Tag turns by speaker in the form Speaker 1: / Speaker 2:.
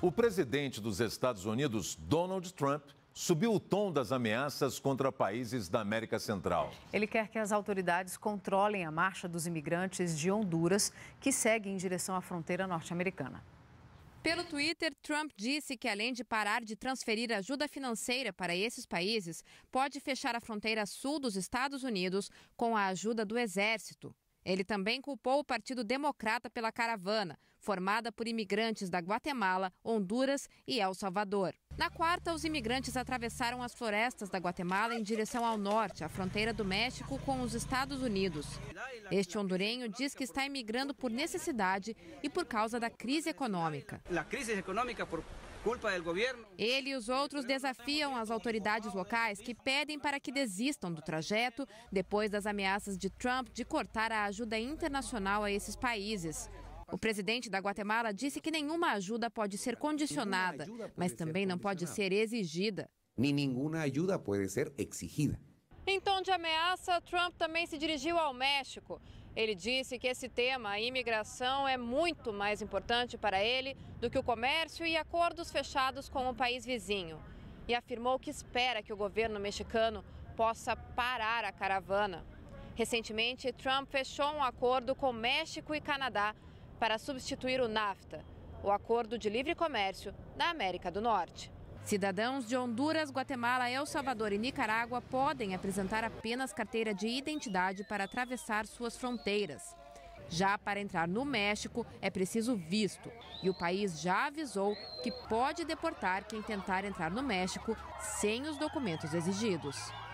Speaker 1: O presidente dos Estados Unidos, Donald Trump, subiu o tom das ameaças contra países da América Central. Ele quer que as autoridades controlem a marcha dos imigrantes de Honduras, que seguem em direção à fronteira norte-americana. Pelo
Speaker 2: Twitter, Trump disse que, além de parar de transferir ajuda financeira para esses países, pode fechar a fronteira sul dos Estados Unidos com a ajuda do Exército. Ele também culpou o Partido Democrata pela caravana, formada por imigrantes da Guatemala, Honduras e El Salvador. Na quarta, os imigrantes atravessaram as florestas da Guatemala em direção ao norte, à fronteira do México com os Estados Unidos. Este hondurenho diz que está imigrando por necessidade e por causa da crise econômica. A crise econômica por culpa do governo. Ele e os outros desafiam as autoridades locais que pedem para que desistam do trajeto depois das ameaças de Trump de cortar a ajuda internacional a esses países. O presidente da Guatemala disse que nenhuma ajuda pode ser condicionada, mas também não pode ser exigida.
Speaker 1: Nem nenhuma ajuda pode ser exigida.
Speaker 2: Em então, tom de ameaça, Trump também se dirigiu ao México. Ele disse que esse tema, a imigração, é muito mais importante para ele do que o comércio e acordos fechados com o país vizinho. E afirmou que espera que o governo mexicano possa parar a caravana. Recentemente, Trump fechou um acordo com México e Canadá para substituir o NAFTA, o Acordo de Livre Comércio na América do Norte. Cidadãos de Honduras, Guatemala, El Salvador e Nicarágua podem apresentar apenas carteira de identidade para atravessar suas fronteiras. Já para entrar no México é preciso visto, e o país já avisou que pode deportar quem tentar entrar no México sem os documentos exigidos.